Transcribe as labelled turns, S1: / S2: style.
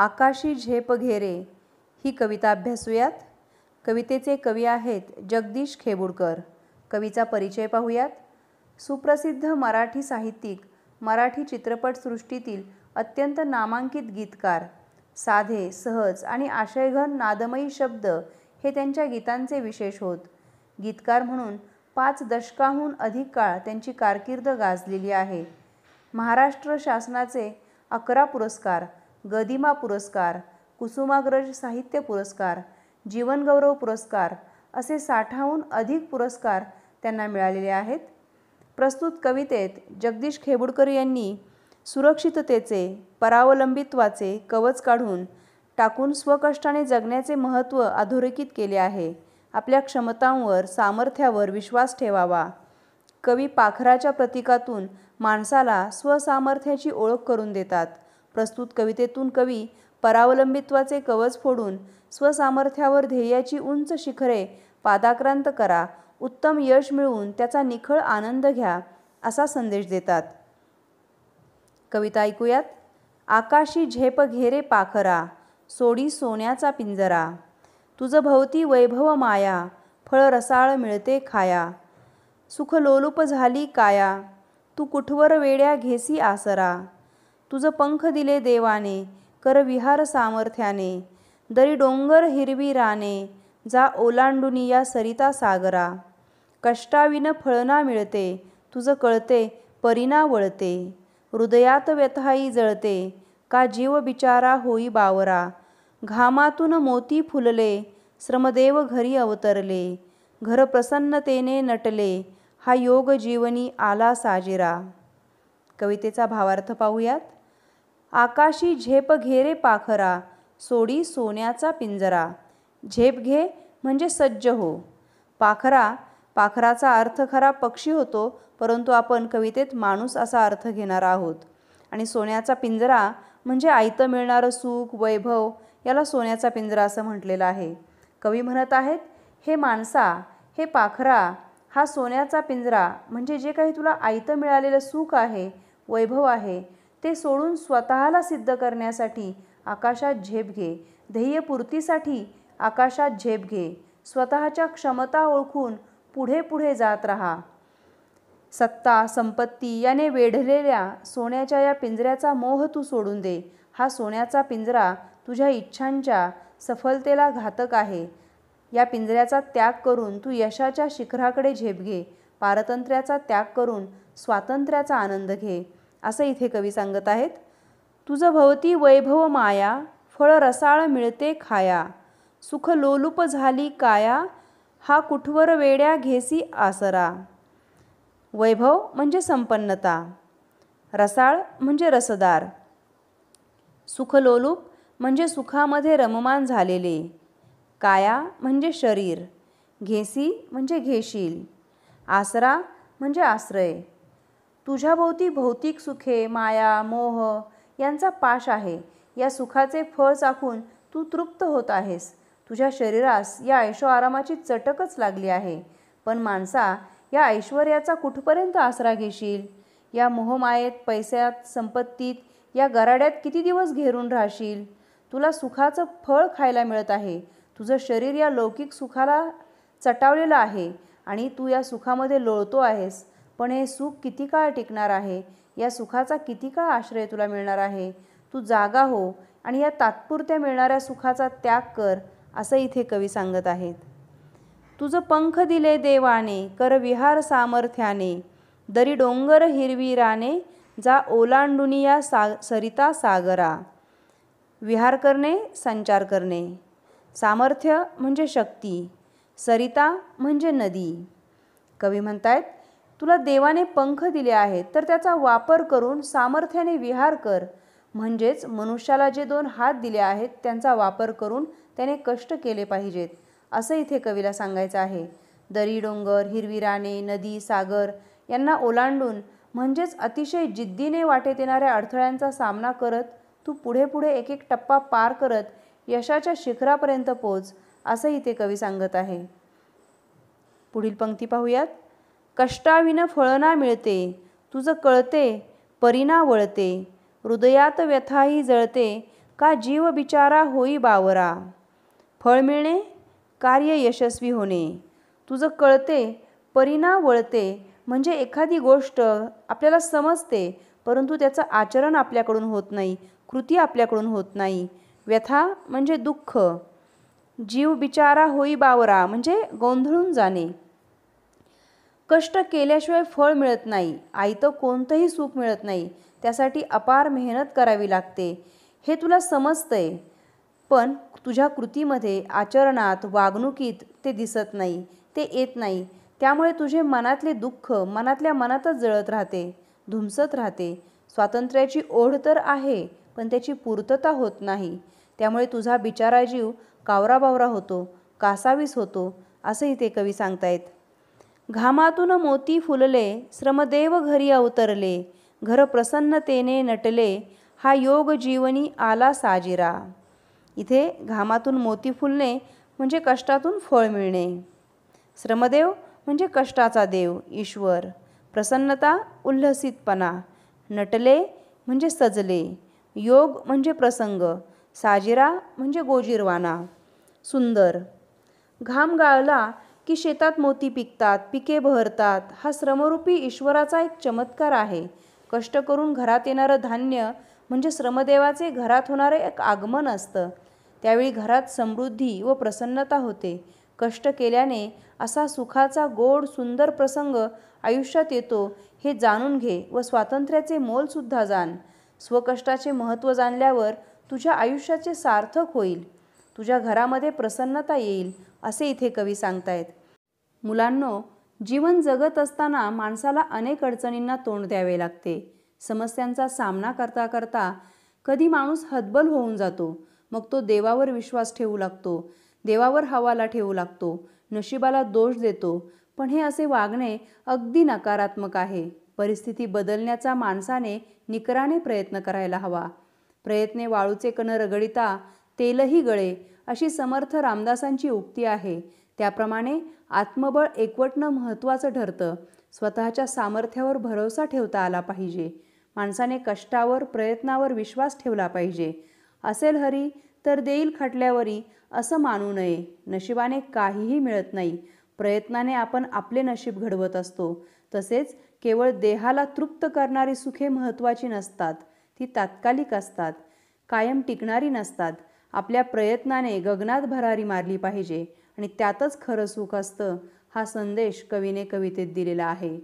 S1: आकाशी झेप घेरे ही कविता अभ्यासूयात कवितेचे कवी आहेत जगदीश खेबुडकर कवीचा परिचय पाहूयात सुप्रसिद्ध मराठी साहित्यिक मराठी चित्रपटसृष्टीतील अत्यंत नामांकित गीतकार साधे सहज आणि आशयघन नादमयी शब्द हे त्यांच्या गीतांचे विशेष होत गीतकार म्हणून पाच दशकाहून अधिक काळ त्यांची कारकीर्द गाजलेली आहे महाराष्ट्र शासनाचे अकरा पुरस्कार गदिमा पुरस्कार कुसुमाग्रज साहित्य पुरस्कार जीवनगौरव पुरस्कार असे साठाहून अधिक पुरस्कार त्यांना मिळालेले आहेत प्रस्तुत कवितेत जगदीश खेबुडकर यांनी सुरक्षिततेचे परावलंबित्वाचे कवच काढून टाकून स्वकष्टाने जगण्याचे महत्त्व अधोरेखित केले आहे आपल्या क्षमतांवर सामर्थ्यावर विश्वास ठेवावा कवी पाखराच्या प्रतीकातून माणसाला स्वसामर्थ्याची ओळख करून देतात प्रस्तुत कवितेतून कवी परावलंबित्वाचे कवच फोडून स्वसामर्थ्यावर ध्येयाची उंच शिखरे पादाक्रांत करा उत्तम यश मिळवून त्याचा निखळ आनंद घ्या असा संदेश देतात कविता ऐकूयात आकाशी झेप घेरे पाखरा सोडी सोन्याचा पिंजरा तुझं भवती वैभव माया फळ रसाळ मिळते खाया सुख सुखलोलुप झाली काया तू कुठवर वेड्या घेसी आसरा तुझं पंख दिले देवाने कर विहार सामर्थ्याने दरी डोंगर हिरवी राणे जा ओलांडुनी या सरिता सागरा कष्टाविन फळना मिळते तुझं कळते परिणा वळते हृदयात व्यथाई जळते का जीव बिचारा होई बावरा घामातून मोती फुलले श्रमदेव घरी अवतरले घर प्रसन्नतेने नटले हा योग जीवनी आला साजिरा कवितेचा भावार्थ पाहूयात आकाशी झेप घेरे पाखरा सोडी सोन्याचा पिंजरा झेप घे म्हणजे सज्ज हो पाखरा पाखराचा अर्थ खरा पक्षी होतो परंतु आपण कवितेत माणूस असा अर्थ घेणार आहोत आणि सोन्याचा पिंजरा म्हणजे आयतं मिळणारं सुख वैभव याला सोन्याचा पिंजरा असं म्हटलेलं आहे कवी म्हणत आहेत हे माणसा हे पाखरा हा सोन्याचा पिंजरा म्हणजे जे काही तुला आयतं मिळालेलं सुख आहे वैभव आहे ते सोडून स्वतःला सिद्ध करण्यासाठी आकाशात झेप घे ध्येयपूर्तीसाठी आकाशात झेप घे स्वतःच्या क्षमता ओळखून पुढे पुढे जात राहा सत्ता संपत्ती याने वेढलेल्या सोन्याच्या या पिंजऱ्याचा मोह तू सोडून दे हा सोन्याचा पिंजरा तुझ्या इच्छांच्या सफलतेला घातक आहे या पिंजऱ्याचा त्याग करून तू यशाच्या शिखराकडे झेप घे पारतंत्र्याचा त्याग करून स्वातंत्र्याचा आनंद घे असं इथे कवी सांगत आहेत तुझं भवती वैभव माया फळ रसाळ मिळते खाया सुख लोलुप झाली काया हा कुठवर वेड्या घेसी आसरा वैभव म्हणजे संपन्नता रसाळ म्हणजे रसदार सुखलोलूप म्हणजे सुखामध्ये रममान झालेले काया म्हणजे शरीर घेसी म्हणजे घेशील आसरा म्हणजे आश्रय तुझ्याभोवती भौतिक सुखे माया मोह यांचा पाश आहे या सुखाचे फळ चाखून तू तृप्त होत आहेस तुझ्या शरीरास या ऐशो आरामाची चटकच लागली आहे पण माणसा या ऐश्वर्याचा कुठपर्यंत आसरा घेशील या मोहमायेत पैशात संपत्तीत या गराड्यात किती दिवस घेरून राहशील तुला सुखाचं फळ खायला मिळत आहे तुझं शरीर या लौकिक सुखाला चटावलेलं आहे आणि तू या सुखामध्ये लोळतो आहेस पण हे सुख किती काळ टिकणार आहे या सुखाचा किती काळ आश्रय तुला मिळणार आहे तू जागा हो आणि या तात्पुरत्या मिळणाऱ्या सुखाचा त्याग कर असं इथे कवी सांगत आहेत तुझं पंख दिले देवाने कर विहार सामर्थ्याने दरी डोंगर हिरवी जा ओलांडुनी या सा सरिता सागरा विहार करणे संचार करणे सामर्थ्य म्हणजे शक्ती सरिता म्हणजे नदी कवी म्हणतायत तुला देवाने पंख दिले आहेत तर त्याचा वापर करून सामर्थ्याने विहार कर म्हणजेच मनुष्याला जे दोन हात दिले आहेत त्यांचा वापर करून त्याने कष्ट केले पाहिजेत असं इथे कवीला सांगायचं आहे दरी डोंगर हिरवी राणे नदी सागर यांना ओलांडून म्हणजेच अतिशय जिद्दीने वाटेत येणाऱ्या अडथळ्यांचा सामना करत तू पुढे पुढे एक एक टप्पा पार करत यशाच्या शिखरापर्यंत पोच असंही ते कवी सांगत आहे पुढील पंक्ती पाहूयात कष्टाविन फळना मिळते तुझं कळते परिणा वळते हृदयात व्यथाही जळते का जीव बिचारा होई बावरा फळ मिळणे कार्य यशस्वी होणे तुझं कळते परिणा वळते म्हणजे एखादी गोष्ट आपल्याला समजते परंतु त्याचं आचरण आपल्याकडून होत नाही कृती आपल्याकडून होत नाही व्यथा म्हणजे दुःख जीव बिचारा होई बावरा म्हणजे गोंधळून जाणे कष्ट केल्याशिवाय फळ मिळत नाही आईतं कोणतंही सुख मिळत नाही त्यासाठी अपार मेहनत करावी लागते हे तुला समजतंय पण तुझ्या कृतीमध्ये आचरणात वागणुकीत ते दिसत नाही ते येत नाही त्यामुळे तुझे मनातले दुःख मनातल्या मनातच जळत राहते धुमसत राहते स्वातंत्र्याची ओढ तर आहे पण त्याची पूर्तता होत नाही त्यामुळे तुझा बिचाराजीव कावराबावरा होतो कासावीस होतो असंही ते कवी सांगतायत घामातून मोती फुलले श्रमदेव घरी अवतरले घर प्रसन्नतेने नटले हा योग जीवनी आला साजिरा इथे घामातून मोती फुलणे म्हणजे कष्टातून फळ मिळणे श्रमदेव म्हणजे कष्टाचा देव ईश्वर प्रसन्नता उल्हसितपणा नटले म्हणजे सजले योग म्हणजे प्रसंग साजिरा म्हणजे गोजीरवाना सुंदर घाम गाळला की शेतात मोती पिकतात पिके बहरतात हा श्रमरूपी ईश्वराचा एक चमत्कार आहे कष्ट करून घरात येणारं धान्य म्हणजे श्रमदेवाचे घरात होणारे एक आगमन असतं त्यावेळी घरात समृद्धी व प्रसन्नता होते कष्ट केल्याने असा सुखाचा गोड सुंदर प्रसंग आयुष्यात येतो हे जाणून घे व स्वातंत्र्याचे मोलसुद्धा जाण स्वकष्टाचे महत्त्व जाणल्यावर तुझ्या आयुष्याचे सार्थक होईल तुझ्या घरामध्ये प्रसन्नता येईल असे इथे कवी सांगतायत मुलांनो जीवन जगत असताना माणसाला अनेक अडचणींना तोंड द्यावे लागते समस्यांचा सामना करता करता कधी माणूस हतबल होऊन जातो मग तो देवावर विश्वास ठेवू लागतो देवावर हवाला ठेवू लागतो नशिबाला दोष देतो पण हे असे वागणे अगदी नकारात्मक आहे परिस्थिती बदलण्याचा माणसाने निकराने प्रयत्न करायला हवा प्रयत्ने वाळूचे कण रगडिता तेलही गळे अशी समर्थ रामदासांची उक्ती आहे त्याप्रमाणे आत्मबळ एकवटणं महत्त्वाचं ठरतं स्वतःच्या सामर्थ्यावर भरोसा ठेवता आला पाहिजे माणसाने कष्टावर प्रयत्नावर विश्वास ठेवला पाहिजे असेल हरी तर देईल खटल्यावरी असं मानू नये नशिबाने काहीही मिळत नाही प्रयत्नाने आपण आपले नशीब घडवत असतो तसेच केवळ देहाला तृप्त करणारी सुखे महत्त्वाची नसतात ती तात्कालिक असतात कायम टिकणारी नसतात आपल्या प्रयत्नाने गगनात भरारी मारली पाहिजे आणि त्यातच खरं सुख असतं हा संदेश कवीने कवितेत दिलेला आहे